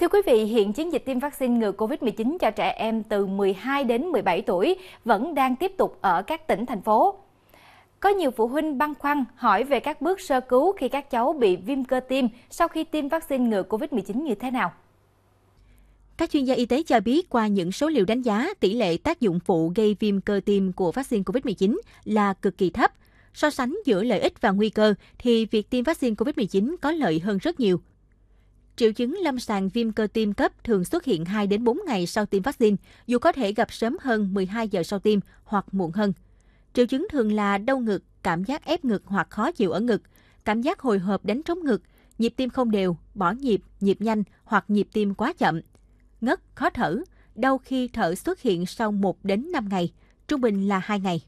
Thưa quý vị, hiện chiến dịch tiêm vaccine ngừa COVID-19 cho trẻ em từ 12 đến 17 tuổi vẫn đang tiếp tục ở các tỉnh, thành phố. Có nhiều phụ huynh băn khoăn hỏi về các bước sơ cứu khi các cháu bị viêm cơ tim sau khi tiêm vaccine ngừa COVID-19 như thế nào. Các chuyên gia y tế cho biết qua những số liệu đánh giá, tỷ lệ tác dụng phụ gây viêm cơ tim của vaccine COVID-19 là cực kỳ thấp. So sánh giữa lợi ích và nguy cơ thì việc tiêm vaccine COVID-19 có lợi hơn rất nhiều. Triệu chứng lâm sàng viêm cơ tim cấp thường xuất hiện 2 đến 4 ngày sau tiêm vaccine, dù có thể gặp sớm hơn 12 giờ sau tiêm hoặc muộn hơn. Triệu chứng thường là đau ngực, cảm giác ép ngực hoặc khó chịu ở ngực, cảm giác hồi hộp đánh trống ngực, nhịp tim không đều, bỏ nhịp, nhịp nhanh hoặc nhịp tim quá chậm. Ngất, khó thở, đau khi thở xuất hiện sau 1 đến 5 ngày, trung bình là 2 ngày.